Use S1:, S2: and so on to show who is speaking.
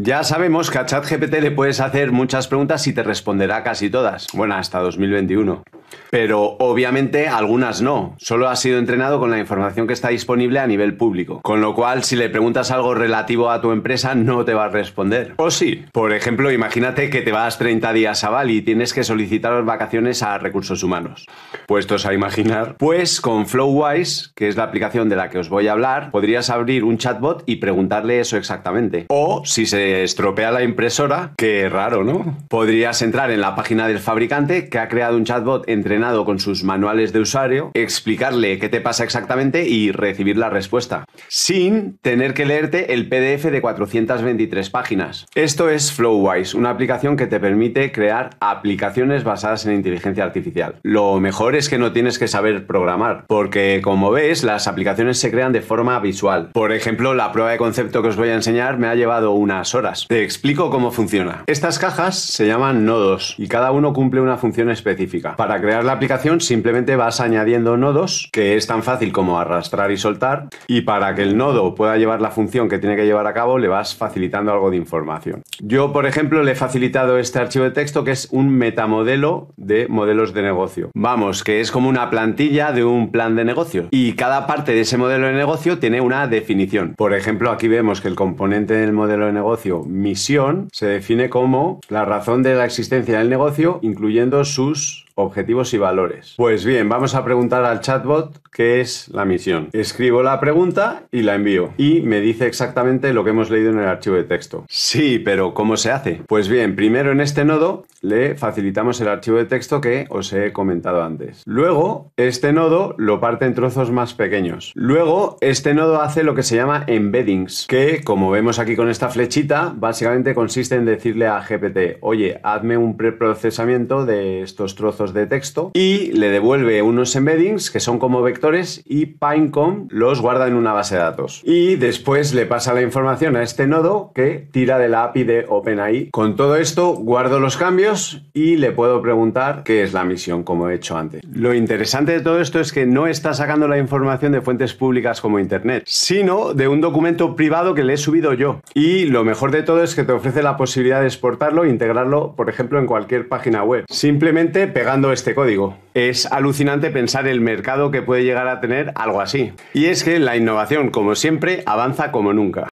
S1: Ya sabemos que a ChatGPT le puedes hacer muchas preguntas y te responderá casi todas. Bueno, hasta 2021. Pero obviamente algunas no, solo ha sido entrenado con la información que está disponible a nivel público, con lo cual si le preguntas algo relativo a tu empresa no te va a responder. O sí, por ejemplo, imagínate que te vas 30 días a Bali y tienes que solicitar vacaciones a recursos humanos. Puestos a imaginar, pues con Flowwise, que es la aplicación de la que os voy a hablar, podrías abrir un chatbot y preguntarle eso exactamente. O si se estropea la impresora, que raro, ¿no? Podrías entrar en la página del fabricante que ha creado un chatbot en entrenado con sus manuales de usuario, explicarle qué te pasa exactamente y recibir la respuesta, sin tener que leerte el PDF de 423 páginas. Esto es Flowwise, una aplicación que te permite crear aplicaciones basadas en inteligencia artificial. Lo mejor es que no tienes que saber programar, porque como ves, las aplicaciones se crean de forma visual. Por ejemplo, la prueba de concepto que os voy a enseñar me ha llevado unas horas. Te explico cómo funciona. Estas cajas se llaman nodos y cada uno cumple una función específica. Para que crear la aplicación simplemente vas añadiendo nodos, que es tan fácil como arrastrar y soltar, y para que el nodo pueda llevar la función que tiene que llevar a cabo, le vas facilitando algo de información. Yo, por ejemplo, le he facilitado este archivo de texto que es un metamodelo de modelos de negocio. Vamos, que es como una plantilla de un plan de negocio. Y cada parte de ese modelo de negocio tiene una definición. Por ejemplo, aquí vemos que el componente del modelo de negocio misión se define como la razón de la existencia del negocio, incluyendo sus objetivos y valores. Pues bien, vamos a preguntar al chatbot qué es la misión. Escribo la pregunta y la envío. Y me dice exactamente lo que hemos leído en el archivo de texto. Sí, pero ¿cómo se hace? Pues bien, primero en este nodo le facilitamos el archivo de texto que os he comentado antes. Luego, este nodo lo parte en trozos más pequeños. Luego, este nodo hace lo que se llama embeddings, que como vemos aquí con esta flechita, básicamente consiste en decirle a GPT, oye, hazme un preprocesamiento de estos trozos de texto y le devuelve unos embeddings que son como vectores y Pinecom los guarda en una base de datos. Y después le pasa la información a este nodo que tira de la API de OpenAI. Con todo esto guardo los cambios y le puedo preguntar qué es la misión como he hecho antes. Lo interesante de todo esto es que no está sacando la información de fuentes públicas como Internet, sino de un documento privado que le he subido yo. Y lo mejor de todo es que te ofrece la posibilidad de exportarlo e integrarlo, por ejemplo, en cualquier página web. Simplemente pegando este código. Es alucinante pensar el mercado que puede llegar a tener algo así. Y es que la innovación, como siempre, avanza como nunca.